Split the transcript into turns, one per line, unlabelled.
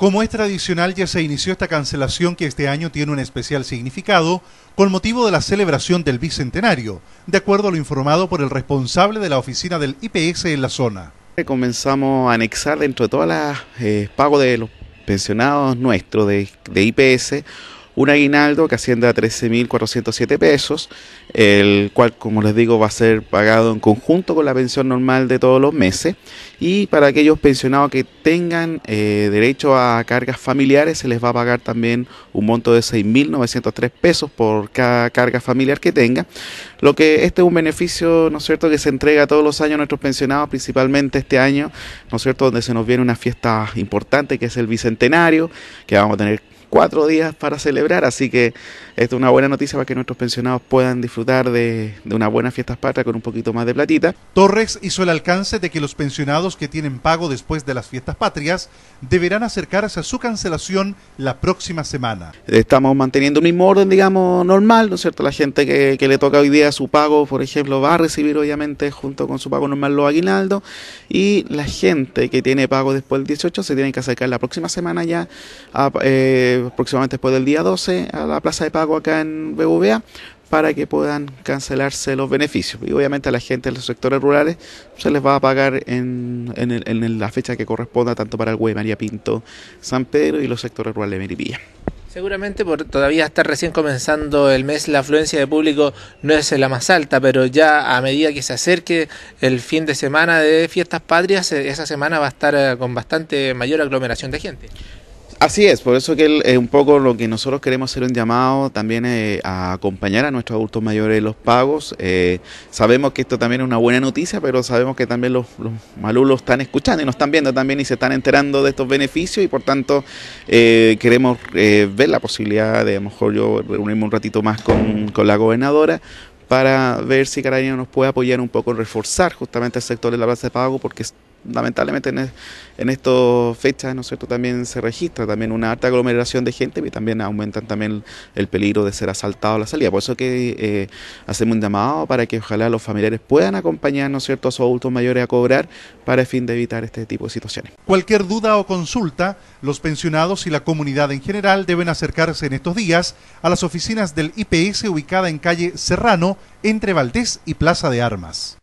Como es tradicional, ya se inició esta cancelación que este año tiene un especial significado con motivo de la celebración del Bicentenario, de acuerdo a lo informado por el responsable de la oficina del IPS en la zona.
Eh, comenzamos a anexar dentro de todos los eh, pagos de los pensionados nuestros de IPS un aguinaldo que asciende a 13.407 pesos, el cual, como les digo, va a ser pagado en conjunto con la pensión normal de todos los meses. Y para aquellos pensionados que tengan eh, derecho a cargas familiares, se les va a pagar también un monto de 6.903 pesos por cada carga familiar que tenga. Lo que este es un beneficio, ¿no es cierto?, que se entrega todos los años a nuestros pensionados, principalmente este año, ¿no es cierto?, donde se nos viene una fiesta importante que es el Bicentenario, que vamos a tener cuatro días para celebrar, así que esta es una buena noticia para que nuestros pensionados puedan disfrutar de, una buena fiesta fiestas patrias con un poquito más de platita.
Torres hizo el alcance de que los pensionados que tienen pago después de las fiestas patrias deberán acercarse a su cancelación la próxima semana.
Estamos manteniendo un mismo orden, digamos, normal, ¿no es cierto? La gente que, le toca hoy día su pago, por ejemplo, va a recibir obviamente junto con su pago normal lo aguinaldo y la gente que tiene pago después del 18 se tiene que acercar la próxima semana ya a... Eh, aproximadamente después del día 12 a la plaza de pago acá en BVA para que puedan cancelarse los beneficios. Y obviamente a la gente de los sectores rurales se les va a pagar en, en, la fecha que corresponda tanto para el Güey María Pinto San Pedro y los sectores rurales de Meripilla. Seguramente por todavía estar recién comenzando el mes la afluencia de público no es la más alta, pero ya a medida que se acerque el fin de semana de fiestas patrias, eh, esa semana va a estar eh, con bastante mayor aglomeración de gente. Así es, por eso que es un poco lo que nosotros queremos hacer un llamado también eh, a acompañar a nuestros adultos mayores en los pagos. Eh, sabemos que esto también es una buena noticia, pero sabemos que también los, los, malulos están escuchando y nos están viendo también y se están enterando de estos beneficios y por tanto eh, queremos ver la posibilidad de a lo mejor yo reunirme un ratito más con, la gobernadora para ver si Carolina nos puede apoyar un poco en reforzar justamente el sector de la base de pago porque lamentablemente en, estas fechas, ¿no cierto?, también se registra también una alta aglomeración de gente y también aumentan también el peligro de ser asaltado a la salida. Por eso que eh, hacemos un llamado para que ojalá los familiares puedan acompañar, ¿no cierto?, a sus adultos mayores a cobrar para el fin de evitar este tipo de situaciones.
Cualquier duda o consulta, los pensionados y la comunidad en general deben acercarse en estos días a las oficinas del IPS ubicada en calle Serrano, entre Valdés y Plaza de Armas.